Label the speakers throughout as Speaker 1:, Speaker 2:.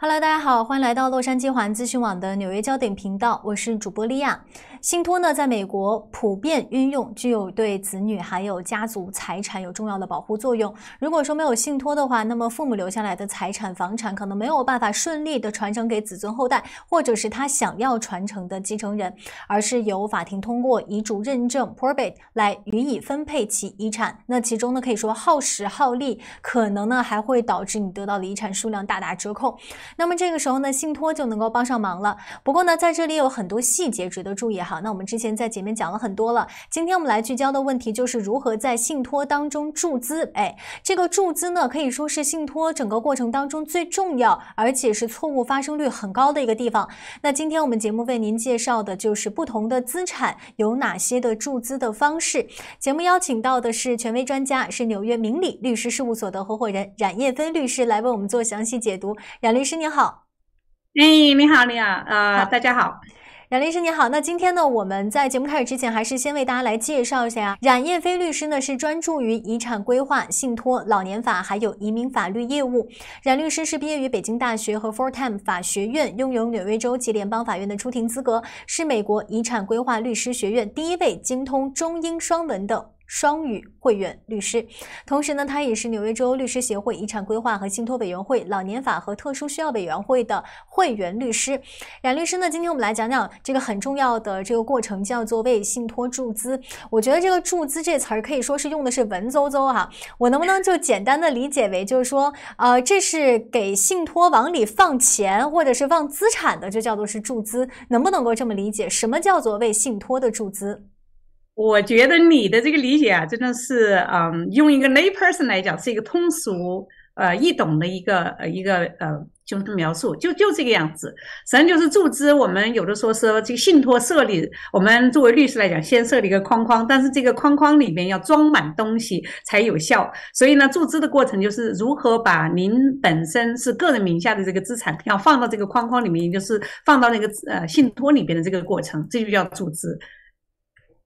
Speaker 1: Hello，大家好，欢迎来到洛杉矶环资讯网的纽约焦点频道，我是主播利亚。信托呢，在美国普遍运用，具有对子女还有家族财产有重要的保护作用。如果说没有信托的话，那么父母留下来的财产、房产可能没有办法顺利的传承给子孙后代，或者是他想要传承的继承人，而是由法庭通过遗嘱认证 （probate） 来予以分配其遗产。那其中呢，可以说耗时耗力，可能呢还会导致你得到的遗产数量大打折扣。那么这个时候呢，信托就能够帮上忙了。不过呢，在这里有很多细节值得注意。好，那我们之前在前面讲了很多了。今天我们来聚焦的问题就是如何在信托当中注资。哎，这个注资呢，可以说是信托整个过程当中最重要，而且是错误发生率很高的一个地方。那今天我们节目为您介绍的就是不同的资产有哪些的注资的方式。节目邀请到的是权威专家，是纽约明理律师事务所的合伙人冉叶飞律师来为我们做详细解读。冉律师您好。哎，你好，你好啊，大家好。冉律师你好，那今天呢，我们在节目开始之前，还是先为大家来介绍一下啊。冉燕飞律师呢，是专注于遗产规划、信托、老年法还有移民法律业务。冉律师是毕业于北京大学和 f o u r Time 法学院，拥有纽约州及联邦法院的出庭资格，是美国遗产规划律师学院第一位精通中英双文的。双语会员律师，同时呢，他也是纽约州律师协会遗产规划和信托委员会、老年法和特殊需要委员会的会员律师。冉律师呢，今天我们来讲讲这个很重要的这个过程，叫做为信托注资。我觉得这个“注资”这词儿可以说是用的是文绉绉哈。我能不能就简单的理解为，就是说，呃，这是给信托往里放钱或者是放资产的，就叫做是注资，能不能够这么理解？什么叫做为信托的注资？
Speaker 2: 我觉得你的这个理解啊，真的是，嗯，用一个 lay person 来讲，是一个通俗、呃，易懂的一个呃一个呃，就是描述，就就这个样子。际上就是注资，我们有的说这个信托设立，我们作为律师来讲，先设立一个框框，但是这个框框里面要装满东西才有效。所以呢，注资的过程就是如何把您本身是个人名下的这个资产要放到这个框框里面，就是放到那个呃信托里边的这个过程，这就叫注资。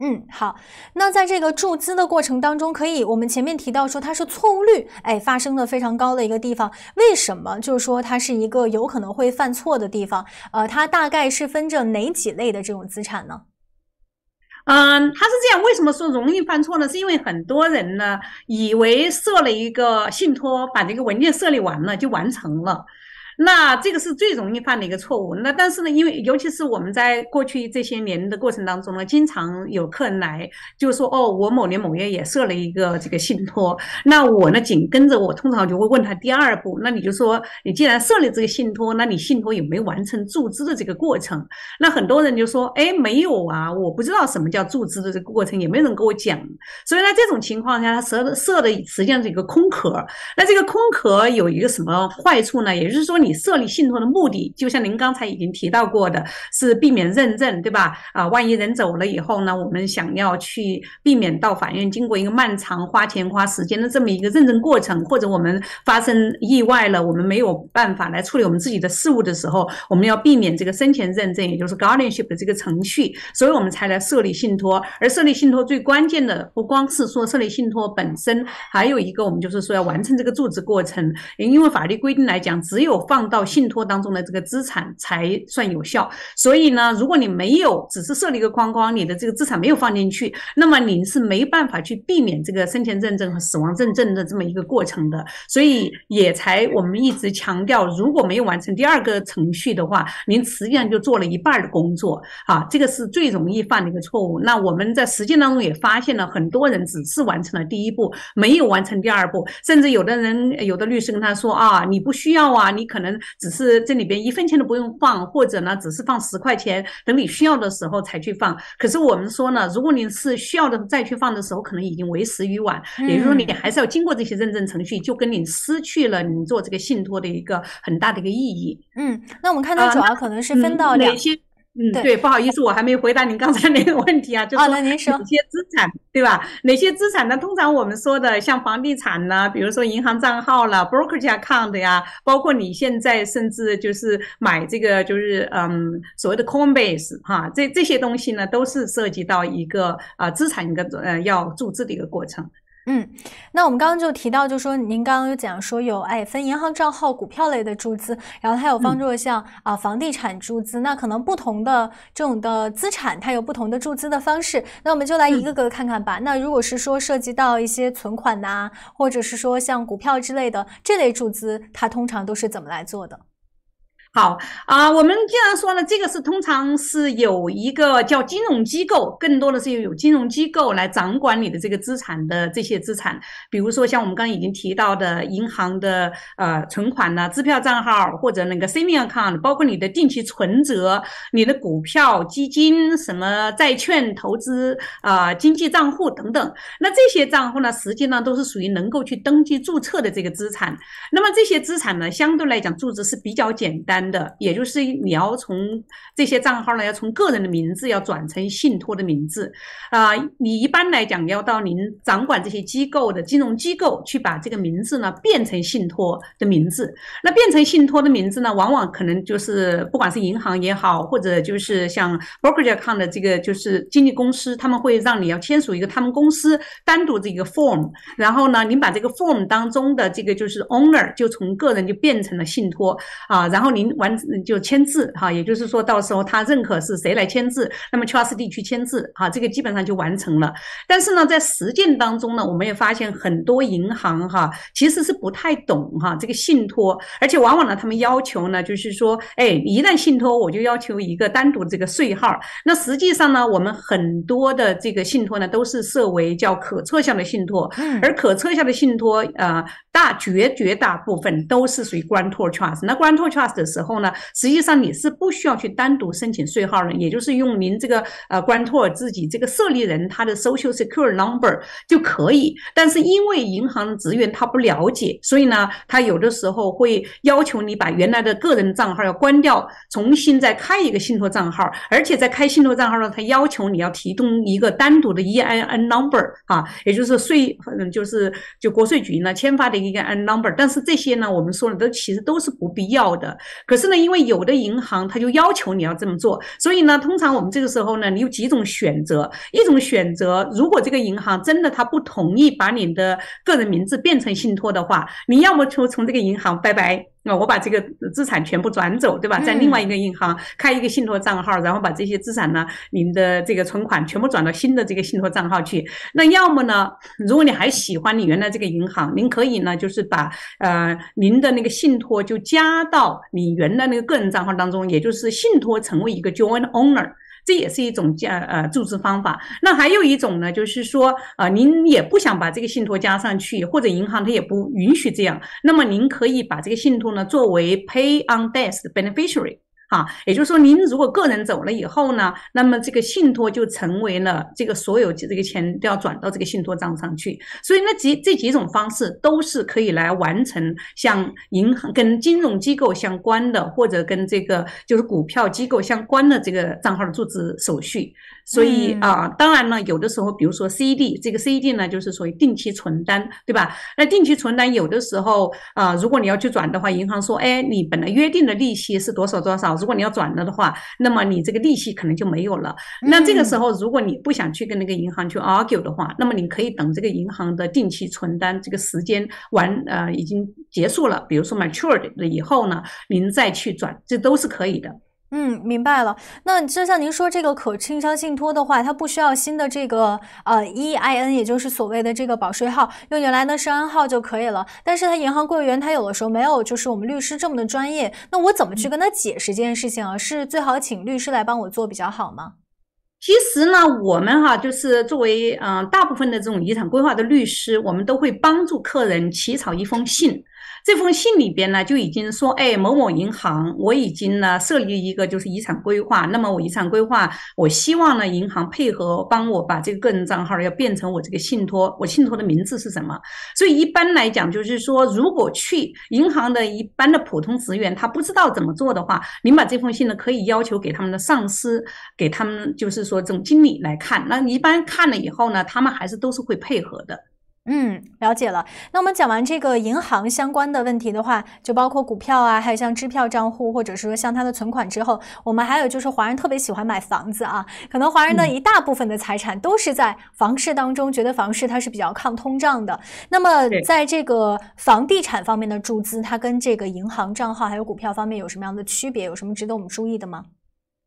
Speaker 1: 嗯，好。那在这个注资的过程当中，可以我们前面提到说它是错误率哎发生的非常高的一个地方。为什么就是说它是一个有可能会犯错的地方？呃，它大概是分着哪几类的这种资产呢？嗯，它是这样。为什么说容易犯错呢？是因为很
Speaker 2: 多人呢以为设了一个信托，把这个文件设立完了就完成了。那这个是最容易犯的一个错误。那但是呢，因为尤其是我们在过去这些年的过程当中呢，经常有客人来就说：“哦，我某年某月也设了一个这个信托。”那我呢，紧跟着我通常就会问他第二步。那你就说，你既然设了这个信托，那你信托有没有完成注资的这个过程？那很多人就说：“哎，没有啊，我不知道什么叫注资的这个过程，也没人跟我讲。”所以呢，这种情况下，他设设的实际上是一个空壳。那这个空壳有一个什么坏处呢？也就是说。你设立信托的目的，就像您刚才已经提到过的，是避免认证，对吧？啊，万一人走了以后呢，我们想要去避免到法院经过一个漫长、花钱、花时间的这么一个认证过程，或者我们发生意外了，我们没有办法来处理我们自己的事务的时候，我们要避免这个生前认证，也就是 guardianship 的这个程序，所以我们才来设立信托。而设立信托最关键的，不光是说设立信托本身，还有一个我们就是说要完成这个住址过程，因为法律规定来讲，只有。放到信托当中的这个资产才算有效。所以呢，如果你没有只是设立一个框框，你的这个资产没有放进去，那么您是没办法去避免这个生前认证和死亡认证的这么一个过程的。所以也才我们一直强调，如果没有完成第二个程序的话，您实际上就做了一半的工作啊，这个是最容易犯的一个错误。那我们在实践当中也发现了很多人只是完成了第一步，没有完成第二步，甚至有的人有的律师跟他说啊，你不需要啊，你可。可能只是这里边一分钱都不用放，或者呢，只是放十块钱，等你需要的时候才去放。可是我们说呢，如果您是需要的再去放的时候，可能已经为时已晚。也就是说，你还是要经过这些认证程序，就跟你失去了你做这个信托的一个很大的一个意义。
Speaker 1: 嗯，那我们看到主要可能是分到两。
Speaker 2: 嗯，对，不好意思，我还没回答您刚才那个问题啊，就是说哪些资产，对吧？哪些资产呢？通常我们说的像房地产呢，比如说银行账号啦 b r o k e r a g e account 呀，包括你现在甚至就是买这个就是嗯所谓的 c o n base 哈，这这些东西呢，都是涉及到一个啊资产一个呃要注资的一个过程。
Speaker 1: 嗯，那我们刚刚就提到，就说您刚刚有讲说有哎分银行账号、股票类的注资，然后还有帮助像啊房地产注资，那可能不同的这种的资产，它有不同的注资的方式。那我们就来一个个看看吧。那如果是说涉及到一些存款呐，或者是说像股票之类的这类注资，它通常都是怎么来做的？
Speaker 2: 好啊，我们既然说了这个是通常是有一个叫金融机构，更多的是有金融机构来掌管你的这个资产的这些资产，比如说像我们刚才已经提到的银行的呃存款呢，支票账号或者那个 s a v i n g account，包括你的定期存折、你的股票、基金、什么债券投资啊、经济账户等等，那这些账户呢，实际上都是属于能够去登记注册的这个资产。那么这些资产呢，相对来讲注册是比较简单。的，也就是你要从这些账号呢，要从个人的名字要转成信托的名字啊。你一般来讲要到您掌管这些机构的金融机构去把这个名字呢变成信托的名字。那变成信托的名字呢，往往可能就是不管是银行也好，或者就是像 brokerage account 的这个就是经纪公司，他们会让你要签署一个他们公司单独的一个 form，然后呢，您把这个 form 当中的这个就是 owner 就从个人就变成了信托啊，然后您。完就签字哈，也就是说到时候他认可是谁来签字，那么 t r u s t 地去签字哈，这个基本上就完成了。但是呢，在实践当中呢，我们也发现很多银行哈，其实是不太懂哈这个信托，而且往往呢，他们要求呢，就是说，哎，一旦信托，我就要求一个单独的这个税号。那实际上呢，我们很多的这个信托呢，都是设为叫可撤销的信托，而可撤销的信托，呃，大绝绝大部分都是属于 grantor trust。那 grantor trust 是。然后呢，实际上你是不需要去单独申请税号的，也就是用您这个呃关拓自己这个设立人他的 Social Security Number 就可以。但是因为银行职员他不了解，所以呢，他有的时候会要求你把原来的个人账号要关掉，重新再开一个信托账号。而且在开信托账号呢，他要求你要提供一个单独的 EIN Number 啊，也就是税嗯，就是就国税局呢签发的一个 EIN Number。但是这些呢，我们说的都其实都是不必要的。可是呢，因为有的银行他就要求你要这么做，所以呢，通常我们这个时候呢，你有几种选择。一种选择，如果这个银行真的他不同意把你的个人名字变成信托的话，你要么就从这个银行拜拜。那我把这个资产全部转走，对吧？在另外一个银行开一个信托账号，然后把这些资产呢，您的这个存款全部转到新的这个信托账号去。那要么呢，如果你还喜欢你原来这个银行，您可以呢，就是把呃您的那个信托就加到你原来那个个人账号当中，也就是信托成为一个 joint owner。这也是一种加呃注资方法。那还有一种呢，就是说啊，您也不想把这个信托加上去，或者银行它也不允许这样。那么您可以把这个信托呢作为 pay on death beneficiary。啊，也就是说，您如果个人走了以后呢，那么这个信托就成为了这个所有这个钱都要转到这个信托账上去。所以那几这几种方式都是可以来完成像银行跟金融机构相关的，或者跟这个就是股票机构相关的这个账号的注资手续。所以啊，当然呢，有的时候，比如说 C D 这个 C D 呢，就是属于定期存单，对吧？那定期存单有的时候啊，如果你要去转的话，银行说，哎，你本来约定的利息是多少多少，如果你要转了的话，那么你这个利息可能就没有了。那这个时候，如果你不想去跟那个银行去 argue 的话，那么你可以等这个银行的定期存单这个时间完呃已经结束了，比如说 mature d 了以后呢，您再去转，这都是可以的。
Speaker 1: 嗯，明白了。那就像您说这个可清销信托的话，它不需要新的这个呃 E I N，也就是所谓的这个保税号，用原来的是安号就可以了。但是它银行柜员他有的时候没有，就是我们律师这么的专业。那我怎么去跟他解释这件事情啊？是最好请律师来帮我做比较好吗？
Speaker 2: 其实呢，我们哈就是作为嗯大部分的这种遗产规划的律师，我们都会帮助客人起草一封信。这封信里边呢，就已经说，哎，某某银行，我已经呢设立一个就是遗产规划，那么我遗产规划，我希望呢银行配合帮我把这个个人账号要变成我这个信托，我信托的名字是什么？所以一般来讲，就是说如果去银行的一般的普通职员他不知道怎么做的话，您把这封信呢可以要求给他们的上司，给他
Speaker 1: 们就是说总经理来看，那一般看了以后呢，他们还是都是会配合的。嗯，了解了。那我们讲完这个银行相关的问题的话，就包括股票啊，还有像支票账户，或者是说像他的存款之后，我们还有就是华人特别喜欢买房子啊，可能华人的一大部分的财产都是在房市当中，觉得房市它是比较抗通胀的。那么在这个房地产方面的注资，它跟这个银行账号还有股票方面有什么样的区别？有什么值得我们注意的吗？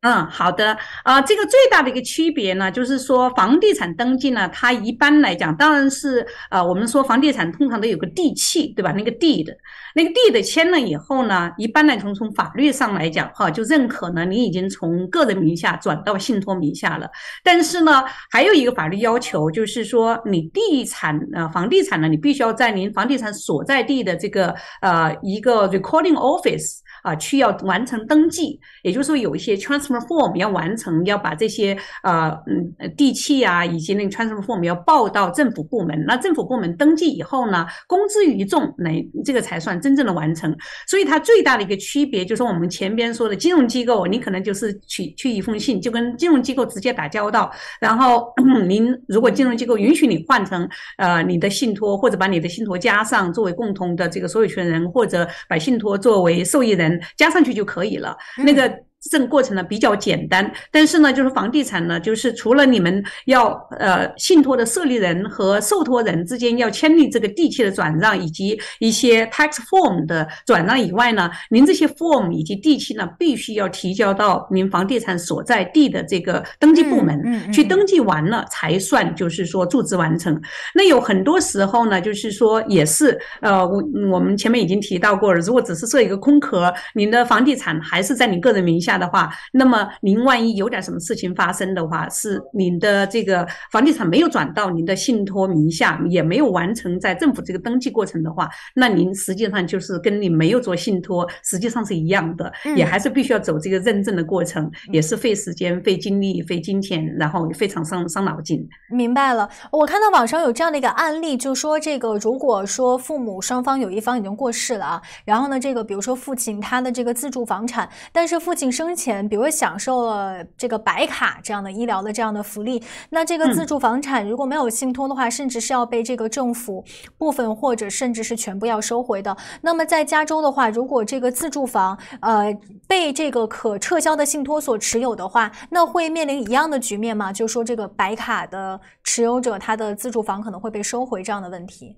Speaker 2: 嗯，好的啊，这个最大的一个区别呢，就是说房地产登记呢，它一般来讲，当然是呃，我们说房地产通常都有个地契，对吧？那个地的那个地的签了以后呢，一般来从从法律上来讲，哈，就认可呢，你已经从个人名下转到信托名下了。但是呢，还有一个法律要求，就是说你地产呃房地产呢，你必须要在您房地产所在地的这个呃一个 recording office。啊，需要完成登记，也就是说有一些 transfer form 要完成，要把这些呃，嗯，地契啊，以及那个 transfer form 要报到政府部门。那政府部门登记以后呢，公之于众，那这个才算真正的完成。所以它最大的一个区别，就是我们前边说的金融机构，你可能就是去去一封信，就跟金融机构直接打交道。然后 您如果金融机构允许你换成呃，你的信托，或者把你的信托加上作为共同的这个所有权人，或者把信托作为受益人。加上去就可以了，那个。这个过程呢比较简单，但是呢，就是房地产呢，就是除了你们要呃信托的设立人和受托人之间要签订这个地契的转让以及一些 tax form 的转让以外呢，您这些 form 以及地契呢，必须要提交到您房地产所在地的这个登记部门去登记完了才算，就是说注资完成。那有很多时候呢，就是说也是呃我我们前面已经提到过了，如果只是设一个空壳，您的房地产还是在您个人名。下。下的话，那么您万一有点什么事情发生的话，是您的这个房地产没有转到您的信托名下，也没有完成在政府这个登记过程的话，那您实际上就是跟你没有做信托实际上是一样的，也还是必须要走这个认证的过程，也是费时间、费精力、费金钱，然后非常伤伤脑筋。
Speaker 1: 明白了，我看到网上有这样的一个案例，就说这个如果说父母双方有一方已经过世了啊，然后呢，这个比如说父亲他的这个自住房产，但是父亲生前，比如享受了这个白卡这样的医疗的这样的福利，那这个自住房产如果没有信托的话，甚至是要被这个政府部分或者甚至是全部要收回的。那么在加州的话，如果这个自住房呃被这个可撤销的信托所持有的话，那会面临一样的局面吗？就说这个白卡的持有者他的自住房可能会被收回这样的问题。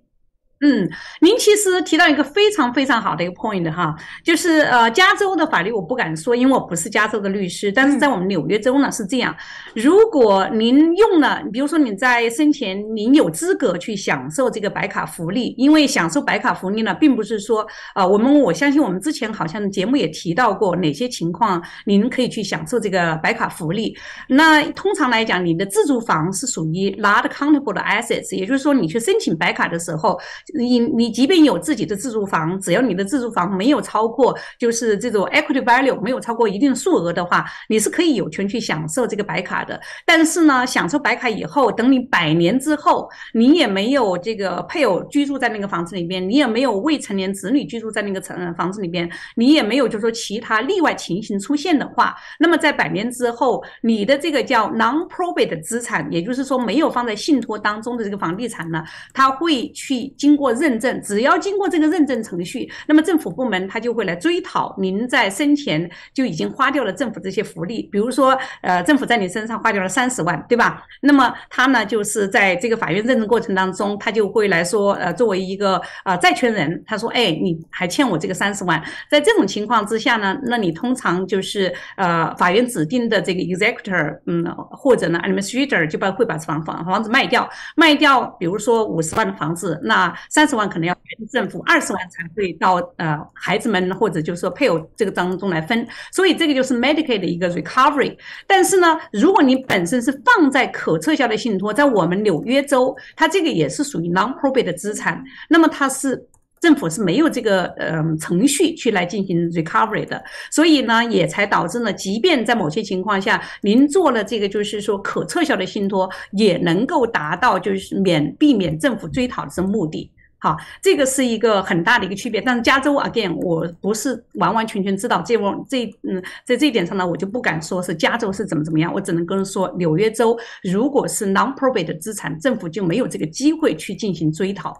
Speaker 2: 嗯，您其实提到一个非常非常好的一个 point 哈，就是呃，加州的法律我不敢说，因为我不是加州的律师。但是在我们纽约州呢是这样，如果您用了，比如说你在生前您有资格去享受这个白卡福利，因为享受白卡福利呢，并不是说啊，我们我相信我们之前好像节目也提到过哪些情况您可以去享受这个白卡福利。那通常来讲，你的自住房是属于 not countable 的 assets，也就是说你去申请白卡的时候。你你即便有自己的自住房，只要你的自住房没有超过，就是这种 equity value 没有超过一定数额的话，你是可以有权去享受这个白卡的。但是呢，享受白卡以后，等你百年之后，你也没有这个配偶居住在那个房子里边，你也没有未成年子女居住在那个城房子里边，你也没有就是说其他例外情形出现的话，那么在百年之后，你的这个叫 non-probate 资产，也就是说没有放在信托当中的这个房地产呢，它会去经。过认证，只要经过这个认证程序，那么政府部门他就会来追讨您在生前就已经花掉了政府这些福利，比如说，呃，政府在你身上花掉了三十万，对吧？那么他呢，就是在这个法院认证过程当中，他就会来说，呃，作为一个啊债权人，他说，哎，你还欠我这个三十万。在这种情况之下呢，那你通常就是呃，法院指定的这个 executor，嗯，或者呢，administrator 就把会把房房房子卖掉，卖掉，比如说五十万的房子，那。三十万可能要来自政府，二十万才会到呃孩子们或者就是说配偶这个当中来分，所以这个就是 Medicaid 的一个 recovery。但是呢，如果你本身是放在可撤销的信托，在我们纽约州，它这个也是属于 non-probate 的资产，那么它是政府是没有这个呃程序去来进行 recovery 的，所以呢，也才导致了，即便在某些情况下，您做了这个就是说可撤销的信托，也能够达到就是免避免政府追讨的这目的。好，这个是一个很大的一个区别。但是加州 again，我不是完完全全知道这往这嗯，在这一点上呢，我就不敢说是加州是怎么怎么样。我只能跟人说，纽约州如果是 non-probate 资产，政府就没有这个机会去进行追讨。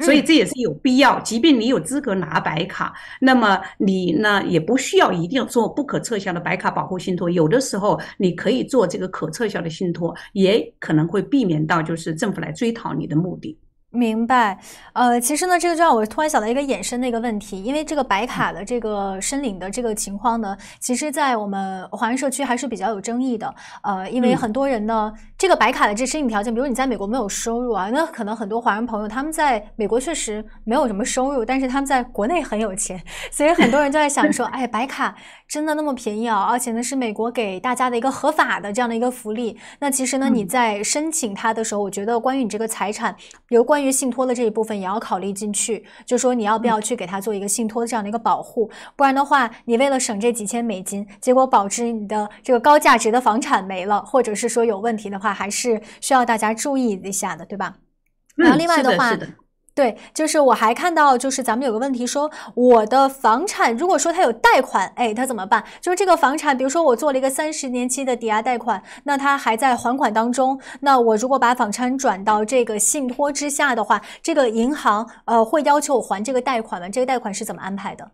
Speaker 2: 所以这也是有必要。即便你有资格拿白卡，那么你呢也不需要一定做不可撤销的白卡保护信托。有的时候你可以做这个可撤销的信托，也可能会避免到就是政府来追讨你的目的。
Speaker 1: 明白，呃，其实呢，这个就让我突然想到一个衍生的一个问题，因为这个白卡的这个申领的这个情况呢，其实，在我们华人社区还是比较有争议的，呃，因为很多人呢，这个白卡的这申请条件，比如你在美国没有收入啊，那可能很多华人朋友他们在美国确实没有什么收入，但是他们在国内很有钱，所以很多人就在想说，哎，白卡真的那么便宜啊？而且呢，是美国给大家的一个合法的这样的一个福利。那其实呢，你在申请它的时候，我觉得关于你这个财产，有关。关于信托的这一部分也要考虑进去，就说你要不要去给他做一个信托这样的一个保护，不然的话，你为了省这几千美金，结果导致你的这个高价值的房产没了，或者是说有问题的话，还是需要大家注意一下的，对吧？然后另外的话。对，就是我还看到，就是咱们有个问题说，我的房产如果说他有贷款，哎，他怎么办？就是这个房产，比如说我做了一个三十年期的抵押贷款，那他还在还款当中，那我如果把房产转到这个信托之下的话，这个银行呃会要求我还这个贷款吗？这个贷款是怎么安排的？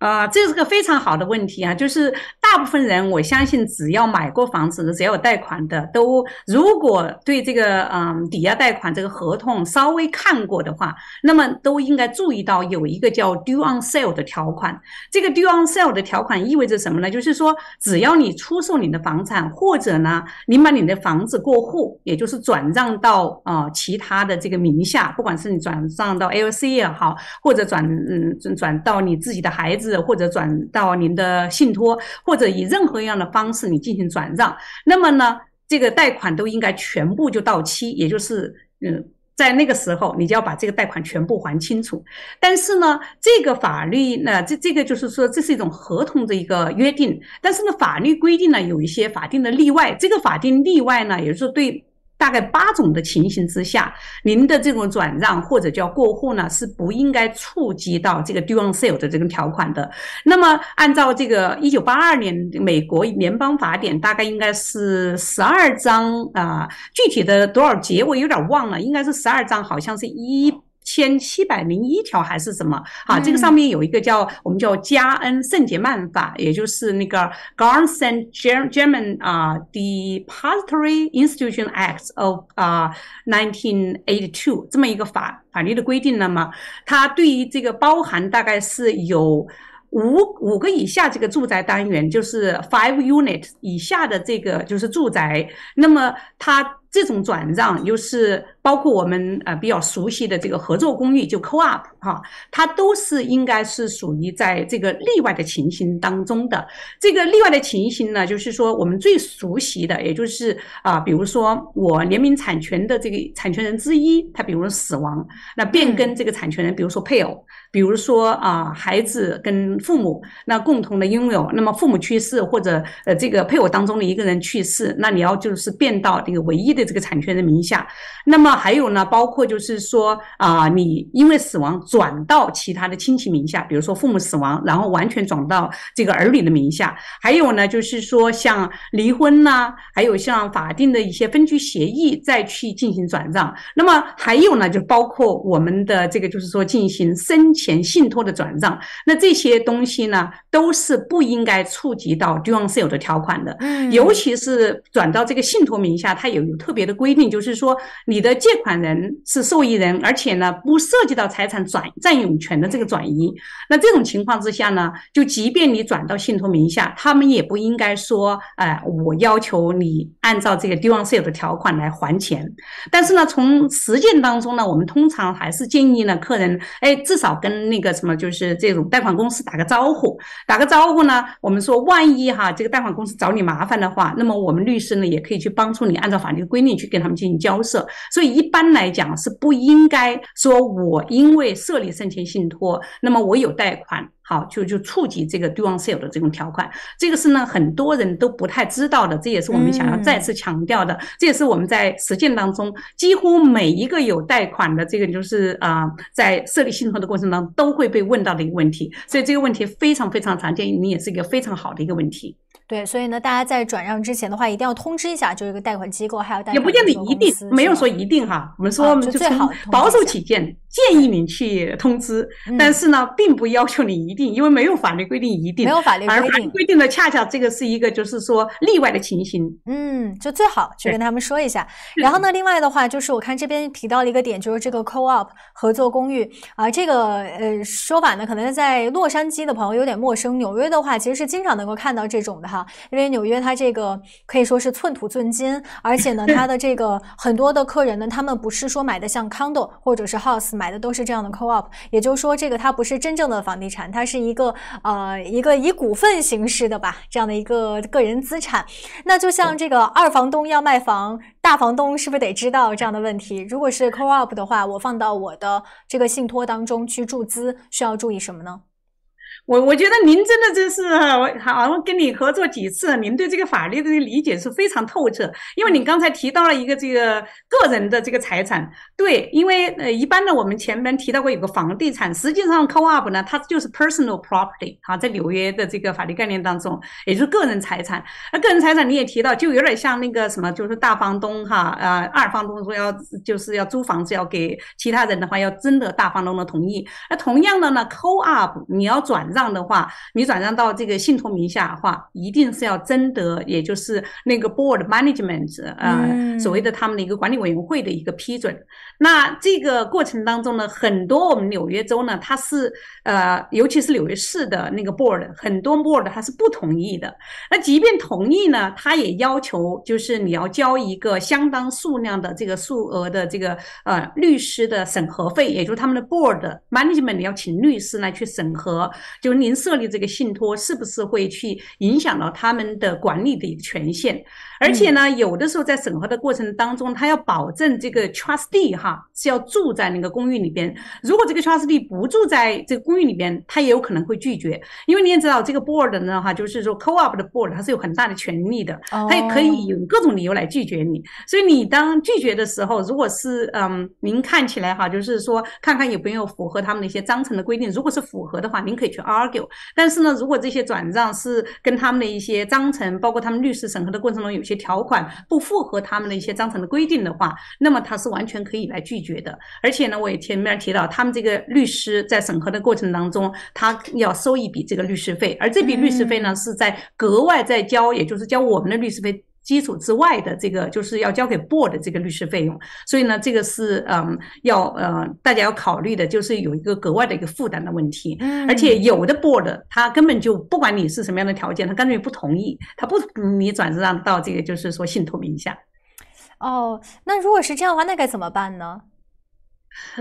Speaker 2: 啊，这是个非常好的问题啊！就是大部分人，我相信只要买过房子的、只要有贷款的，都如果对这个嗯抵押贷款这个合同稍微看过的话，那么都应该注意到有一个叫 “due on sale” 的条款。这个 “due on sale” 的条款意味着什么呢？就是说，只要你出售你的房产，或者呢，你把你的房子过户，也就是转让到啊其他的这个名下，不管是你转让到 l c 也好，或者转嗯转到你自己的孩子。或者转到您的信托，或者以任何一样的方式，你进行转让。那么呢，这个贷款都应该全部就到期，也就是，嗯，在那个时候，你就要把这个贷款全部还清楚。但是呢，这个法律呢，这这个就是说，这是一种合同的一个约定。但是呢，法律规定呢，有一些法定的例外。这个法定例外呢，也就是对。大概八种的情形之下，您的这种转让或者叫过户呢，是不应该触及到这个 due on sale 的这个条款的。那么，按照这个一九八二年美国联邦法典，大概应该是十二章啊，具体的多少节我有点忘了，应该是十二章，好像是一。千七百零一条还是什么？啊，这个上面有一个叫我们叫加恩圣杰曼法，也就是那个 Garns a n German 啊、e h 啊 d e p o s i t o r y Institution Acts of 啊1982这么一个法法律的规定。那么，它对于这个包含大概是有五五个以下这个住宅单元，就是 five unit 以下的这个就是住宅，那么它。这种转让又是包括我们呃比较熟悉的这个合作公寓就 co up 哈，它都是应该是属于在这个例外的情形当中的。这个例外的情形呢，就是说我们最熟悉的，也就是啊，比如说我联名产权的这个产权人之一，他比如死亡，那变更这个产权人，比如说配偶，比如说啊孩子跟父母那共同的拥有，那么父母去世或者呃这个配偶当中的一个人去世，那你要就是变到这个唯一的。这个产权人名下，那么还有呢，包括就是说啊，你因为死亡转到其他的亲戚名下，比如说父母死亡，然后完全转到这个儿女的名下，还有呢，就是说像离婚呐，还有像法定的一些分居协议再去进行转让，那么还有呢，就包括我们的这个就是说进行生前信托的转让，那这些东西呢，都是不应该触及到 d w e n s a l e 的条款的，尤其是转到这个信托名下，它也有特。特别的规定就是说，你的借款人是受益人，而且呢不涉及到财产转占有权的这个转移。那这种情况之下呢，就即便你转到信托名下，他们也不应该说，呃，我要求你按照这个帝 o n s a e 的条款来还钱。但是呢，从实践当中呢，我们通常还是建议呢客人，哎，至少跟那个什么，就是这种贷款公司打个招呼。打个招呼呢，我们说万一哈这个贷款公司找你麻烦的话，那么我们律师呢也可以去帮助你按照法律规。你去跟他们进行交涉，所以一般来讲是不应该说，我因为设立生前信托，那么我有贷款。好，就就触及这个 d n sale 的这种条款，这个是呢很多人都不太知道的，这也是我们想要再次强调的，这也是我们在实践当中几乎每一个有贷款的这个就是啊，在设立信托的过程当中都会被问到的一个问题，所以这个问题非常非常常见，你也是一个非常好的一个问题。
Speaker 1: 对，所以呢，大家在转让之前的话，一定要通知一下，就是一个贷款机构，还有大家。也不见得一
Speaker 2: 定没有说一定哈，我们说就好保守起见。建议你去通知，但是呢，并不要求你一定，因为没有法律规定一定，没有法律规定。而法律规定的恰恰这个是一个，就是说例外的情形。
Speaker 1: 嗯，就最好去跟他们说一下。然后呢，另外的话就是我看这边提到了一个点，就是这个 co-op 合作公寓啊，这个呃说法呢，可能在洛杉矶的朋友有点陌生，纽约的话其实是经常能够看到这种的哈，因为纽约它这个可以说是寸土寸金，而且呢，它的这个很多的客人呢，他们不是说买的像 condo 或者是 house。买的都是这样的 co op，也就是说，这个它不是真正的房地产，它是一个呃一个以股份形式的吧，这样的一个个人资产。那就像这个二房东要卖房，大房东是不是得知道这样的问题？如果是 co op 的话，我放到我的这个信托当中去注资，需要注意什么呢？我我觉得
Speaker 2: 您真的就是哈，我好像跟你合作几次，您对这个法律的理解是非常透彻。因为你刚才提到了一个这个个人的这个财产，对，因为呃一般的我们前面提到过有个房地产，实际上 call up 呢，它就是 personal property，哈，在纽约的这个法律概念当中，也就是个人财产。那个人财产你也提到，就有点像那个什么，就是大房东哈，呃，二房东说要就是要租房子要给其他人的话，要征得大房东的同意。那同样的呢，call up 你要转让。这样的话，你转让到这个信托名下的话，一定是要征得，也就是那个 board management 啊，所谓的他们的一个管理委员会的一个批准。那这个过程当中呢，很多我们纽约州呢，它是呃，尤其是纽约市的那个 board，很多 board 它是不同意的。那即便同意呢，他也要求就是你要交一个相当数量的这个数额的这个呃律师的审核费，也就是他们的 board management 要请律师来去审核。就您设立这个信托，是不是会去影响到他们的管理的一个权限？而且呢，有的时候在审核的过程当中，他要保证这个 trustee 哈是要住在那个公寓里边。如果这个 trustee 不住在这个公寓里边，他也有可能会拒绝，因为你也知道这个 board 呢哈，就是说 co-op 的 board 它是有很大的权利的，它也可以有各种理由来拒绝你。所以你当拒绝的时候，如果是嗯，您看起来哈，就是说看看有没有符合他们的一些章程的规定。如果是符合的话，您可以去。argue，但是呢，如果这些转账是跟他们的一些章程，包括他们律师审核的过程中有些条款不符合他们的一些章程的规定的话，那么他是完全可以来拒绝的。而且呢，我也前面提到，他们这个律师在审核的过程当中，他要收一笔这个律师费，而这笔律师费呢是在格外在交，也就是交我们的律师费。基础之外的这个就是要交给 board 这个律师费用，所以呢，这个是嗯要呃大家要考虑的，就是有一个格外的一个负担的问题。而且有的 board 他根本就不管你是什么样的条件，他干脆不同意，他不你转让到这个就是说信托名下。
Speaker 1: 哦，那如果是这样的话，那该怎么办呢？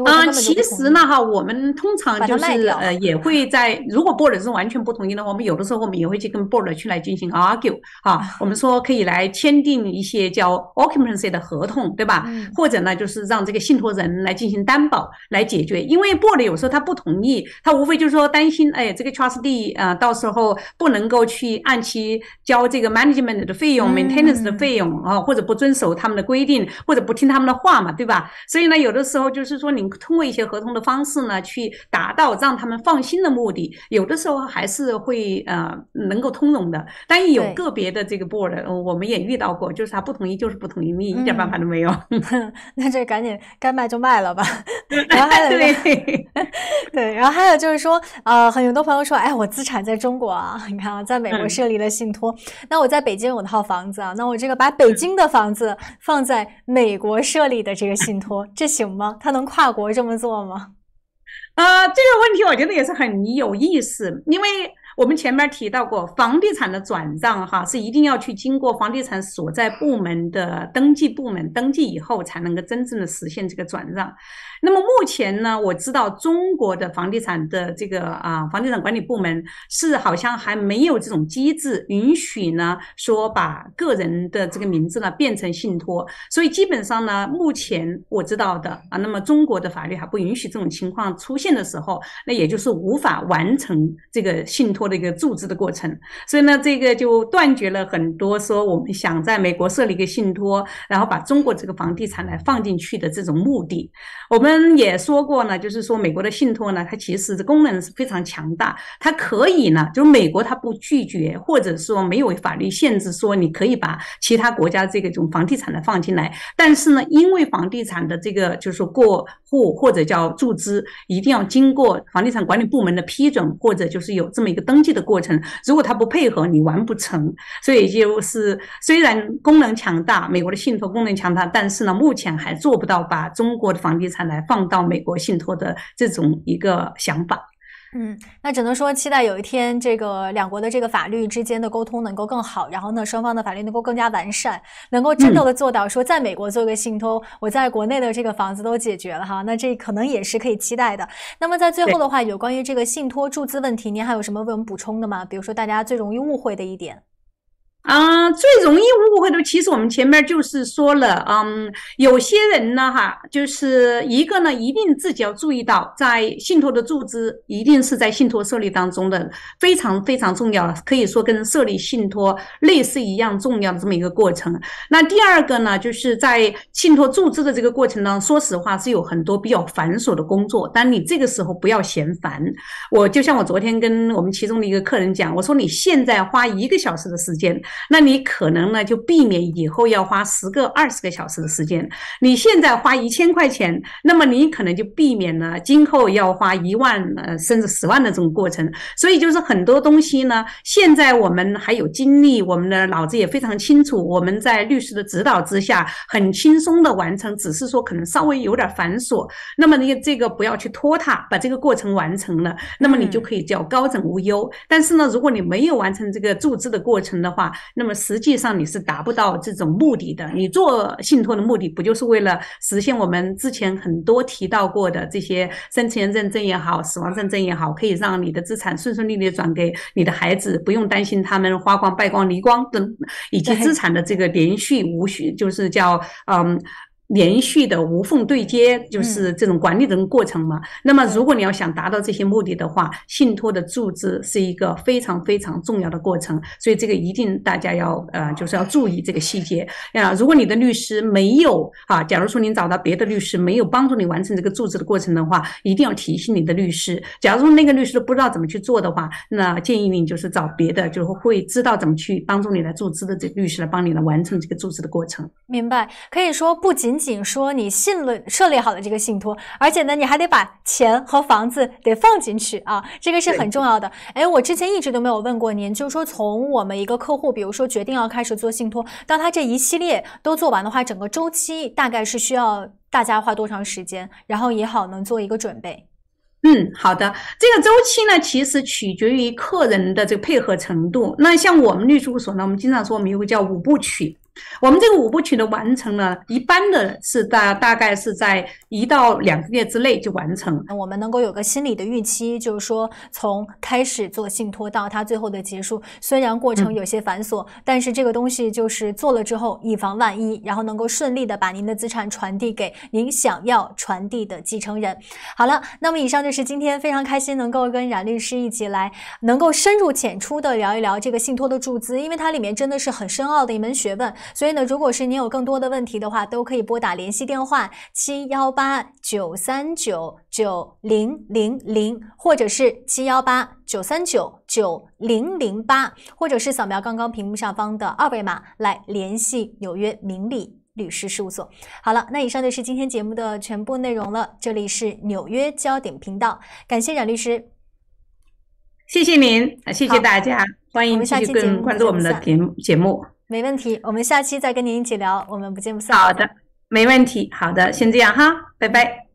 Speaker 1: 啊，其实呢，哈，
Speaker 2: 我们通
Speaker 1: 常就是呃，
Speaker 2: 也会在如果 board 是完全不同意的话，我们有的时候我们也会去跟 board 去来进行 argue，哈，我们说可以来签订一些叫 occupancy 的合同，对吧？或者呢，就是让这个信托人来进行担保来解决，因为 board 有时候他不同意，他无非就是说担心，哎，这个 trustee 啊，到时候不能够去按期交这个 management 的费用、maintenance 的费用啊，或者不遵守他们的规定，或者不听他们的话嘛，对吧？所以呢，有的时候就是。说你通过一些合同的方式呢，去达到让他们放心的目的，有的时候还是会呃能够通融的。但有个别的这个 board 我们也遇到过，就是他不同意就是不同意，你一点办法都没有。
Speaker 1: 那这赶紧该卖就卖了吧。对，对，然后还有就是说，呃，很多朋友说，哎，我资产在中国啊，你看啊，在美国设立了信托，那我在北京有套房子啊，那我这个把北京的房子放在美国设立的这个信托，这行吗？他能？跨国这么做吗？
Speaker 2: 呃，这个问题我觉得也是很有意思，因为我们前面提到过，房地产的转让哈，是一定要去经过房地产所在部门的登记部门登记以后，才能够真正的实现这个转让。那么目前呢，我知道中国的房地产的这个啊，房地产管理部门是好像还没有这种机制允许呢，说把个人的这个名字呢变成信托，所以基本上呢，目前我知道的啊，那么中国的法律还不允许这种情况出现的时候，那也就是无法完成这个信托的一个注资的过程，所以呢，这个就断绝了很多说我们想在美国设立一个信托，然后把中国这个房地产来放进去的这种目的，我们。我们也说过呢，就是说美国的信托呢，它其实功能是非常强大，它可以呢，就是美国它不拒绝，或者说没有法律限制说你可以把其他国家这个种房地产的放进来，但是呢，因为房地产的这个就是过户或者叫注资，一定要经过房地产管理部门的批准，或者就是有这么一个登记的过程，如果他不配合，你完不成。所以就是虽然功能强大，美国的信托功能强大，但是呢，目前还做不到把中国的房地产来。放到美国信托的这种一个想法，
Speaker 1: 嗯，那只能说期待有一天这个两国的这个法律之间的沟通能够更好，然后呢，双方的法律能够更加完善，能够真正的做到说在美国做一个信托，我在国内的这个房子都解决了哈。那这可能也是可以期待的。那么在最后的话，有关于这个信托注资问题，您还有什么为我们补充的吗？比如说大家最容易误会的一点
Speaker 2: 啊，最容易误。其实我们前面就是说了，嗯，有些人呢，哈，就是一个呢，一定自己要注意到，在信托的注资，一定是在信托设立当中的非常非常重要，可以说跟设立信托类似一样重要的这么一个过程。那第二个呢，就是在信托注资的这个过程当中，说实话是有很多比较繁琐的工作，但你这个时候不要嫌烦。我就像我昨天跟我们其中的一个客人讲，我说你现在花一个小时的时间，那你可能呢就必避免以后要花十个、二十个小时的时间，你现在花一千块钱，那么你可能就避免了今后要花一万、呃甚至十万的这种过程。所以就是很多东西呢，现在我们还有精力，我们的脑子也非常清楚，我们在律师的指导之下，很轻松的完成。只是说可能稍微有点繁琐，那么你这个不要去拖沓，把这个过程完成了，那么你就可以叫高枕无忧。但是呢，如果你没有完成这个注资的过程的话，那么实际上你是达不。到这种目的的，你做信托的目的不就是为了实现我们之前很多提到过的这些生前认证也好，死亡认证也好，可以让你的资产顺顺利利的转给你的孩子，不用担心他们花光、败光、离光等，以及资产的这个连续无序，就是叫嗯。连续的无缝对接，就是这种管理的过程嘛。那么，如果你要想达到这些目的的话，信托的注资是一个非常非常重要的过程，所以这个一定大家要呃，就是要注意这个细节啊。如果你的律师没有啊，假如说您找到别的律师没有帮助你完成这个注资的过程的话，一定要提醒你的律师。假如说那个律师不知道怎么去做的话，那建议你就是找别的，就是会知道怎么去帮助你来注资的这律师来帮你来完成这个注资的过
Speaker 1: 程。明白，可以说不仅。仅说你信了设立好了这个信托，而且呢，你还得把钱和房子得放进去啊，这个是很重要的。哎，我之前一直都没有问过您，就是说从我们一个客户，比如说决定要开始做信托，到他这一系列都做完的话，整个周期大概是需要大家花多长时间？然后也好能做一个准备。
Speaker 2: 嗯，好的，这个周期呢，其实取决于客人的这个配合程度。那像我们律事务所呢，我们经常说我们有个叫五部曲。我们这个五
Speaker 1: 部曲的完成呢，一般的是大大概是在一到两个月之内就完成。我们能够有个心理的预期，就是说从开始做信托到它最后的结束，虽然过程有些繁琐，但是这个东西就是做了之后，以防万一，然后能够顺利的把您的资产传递给您想要传递的继承人。好了，那么以上就是今天非常开心能够跟冉律师一起来能够深入浅出的聊一聊这个信托的注资，因为它里面真的是很深奥的一门学问。所以呢，如果是你有更多的问题的话，都可以拨打联系电话七幺八九三九九零零零，或者是七幺八九三九九零零八，或者是扫描刚刚屏幕上方的二维码来联系纽约明理律师事务所。好了，那以上就是今天节目的全部内容了。这里是纽约焦点频道，感谢冉律师，谢谢您，谢谢大家，欢迎继续跟关注我们的节
Speaker 2: 目节目。
Speaker 1: 没问题，我们下期再跟您一起聊。我们不见不散。好的，没问题。好的，先这样哈，拜拜。